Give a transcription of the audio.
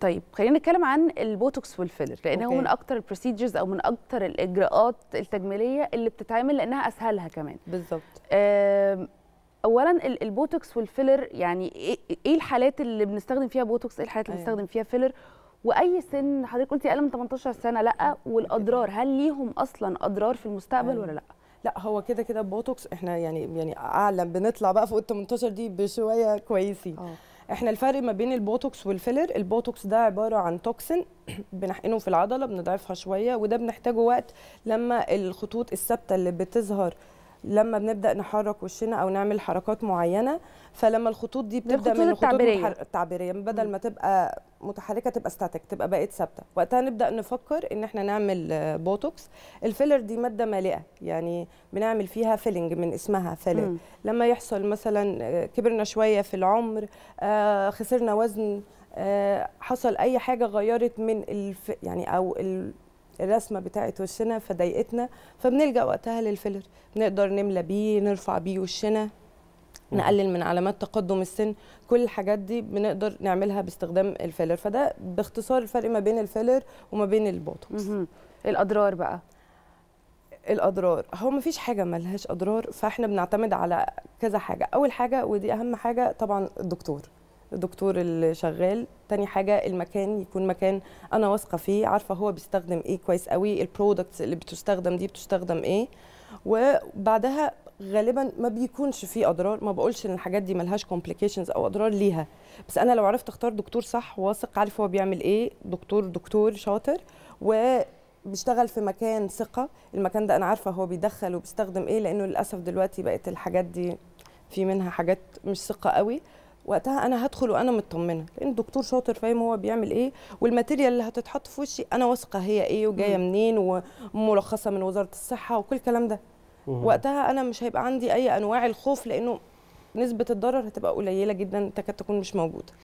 طيب خلينا نتكلم عن البوتوكس والفيلر لان هو من اكتر البروسيجرز او من اكتر الاجراءات التجميليه اللي بتتعمل لانها اسهلها كمان بالظبط اولا البوتوكس والفيلر يعني إيه،, ايه الحالات اللي بنستخدم فيها بوتوكس ايه الحالات اللي أيوة. بنستخدم فيها فيلر واي سن حضرتك قلتي اقل من 18 سنه لا والاضرار هل ليهم اصلا اضرار في المستقبل أيوة. ولا لا لا هو كده كده بوتوكس احنا يعني يعني اعلى بنطلع بقى فوق ال 18 دي بشويه كويسين آه. احنا الفرق ما بين البوتوكس والفيلر البوتوكس ده عباره عن توكسين بنحقنه في العضله بنضعفها شويه وده بنحتاجه وقت لما الخطوط الثابته اللي بتظهر لما بنبدا نحرك وشنا او نعمل حركات معينه فلما الخطوط دي بتبدا من الخطوط التعبيريه التعبيريه بدل ما تبقى متحركه تبقى ستاتيك تبقى بقت ثابته وقتها نبدا نفكر ان احنا نعمل بوتوكس آه، الفيلر دي ماده مالئه يعني بنعمل فيها فيلنج من اسمها فيلر لما يحصل مثلا آه، كبرنا شويه في العمر آه، خسرنا وزن حصل اي حاجه غيرت من الف يعني او ال الرسمه بتاعه وشنا فضايقتنا فبنلجا وقتها للفيلر نقدر نملى بيه نرفع بيه وشنا نقلل من علامات تقدم السن كل الحاجات دي بنقدر نعملها باستخدام الفيلر فده باختصار الفرق ما بين الفيلر وما بين البوتوكس الاضرار بقى الاضرار هو ما فيش حاجه ملهاش اضرار فاحنا بنعتمد على كذا حاجه اول حاجه ودي اهم حاجه طبعا الدكتور الدكتور اللي شغال تاني حاجه المكان يكون مكان انا واثقه فيه عارفه هو بيستخدم ايه كويس قوي البرودكتس اللي بتستخدم دي بتستخدم ايه وبعدها غالبا ما بيكونش فيه اضرار ما بقولش ان الحاجات دي ملهاش كومبليكيشنز او اضرار ليها بس انا لو عرفت اختار دكتور صح واثق عارف هو بيعمل ايه دكتور دكتور شاطر و بيشتغل في مكان ثقه المكان ده انا عارفه هو بيدخل وبيستخدم ايه لانه للاسف دلوقتي بقت الحاجات دي في منها حاجات مش ثقه قوي وقتها انا هدخل وانا مطمنه لان الدكتور شاطر فاهم هو بيعمل ايه والماتيريال اللي هتتحط في وشي انا واثقه هي ايه وجايه منين وملخصه من وزاره الصحه وكل الكلام ده وقتها انا مش هيبقى عندي اي انواع الخوف لانه نسبه الضرر هتبقى قليله جدا تكاد تكون مش موجوده